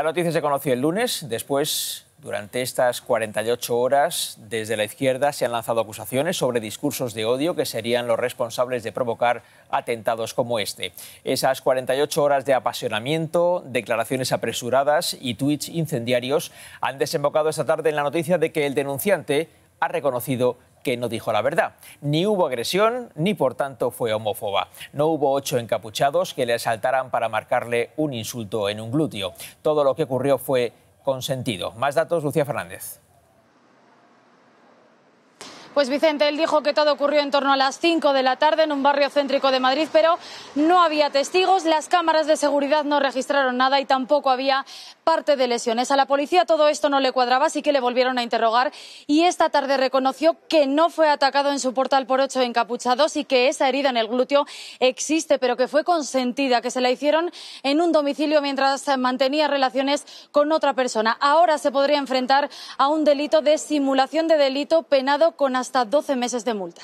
La noticia se conoció el lunes. Después, durante estas 48 horas, desde la izquierda se han lanzado acusaciones sobre discursos de odio que serían los responsables de provocar atentados como este. Esas 48 horas de apasionamiento, declaraciones apresuradas y tweets incendiarios han desembocado esta tarde en la noticia de que el denunciante ha reconocido que no dijo la verdad. Ni hubo agresión, ni por tanto fue homófoba. No hubo ocho encapuchados que le asaltaran para marcarle un insulto en un glúteo. Todo lo que ocurrió fue consentido. Más datos, Lucía Fernández. Pues Vicente, él dijo que todo ocurrió en torno a las 5 de la tarde en un barrio céntrico de Madrid, pero no había testigos, las cámaras de seguridad no registraron nada y tampoco había parte de lesiones. A la policía todo esto no le cuadraba, así que le volvieron a interrogar y esta tarde reconoció que no fue atacado en su portal por ocho encapuchados y que esa herida en el glúteo existe, pero que fue consentida, que se la hicieron en un domicilio mientras mantenía relaciones con otra persona. Ahora se podría enfrentar a un delito de simulación de delito penado con hasta 12 meses de multa.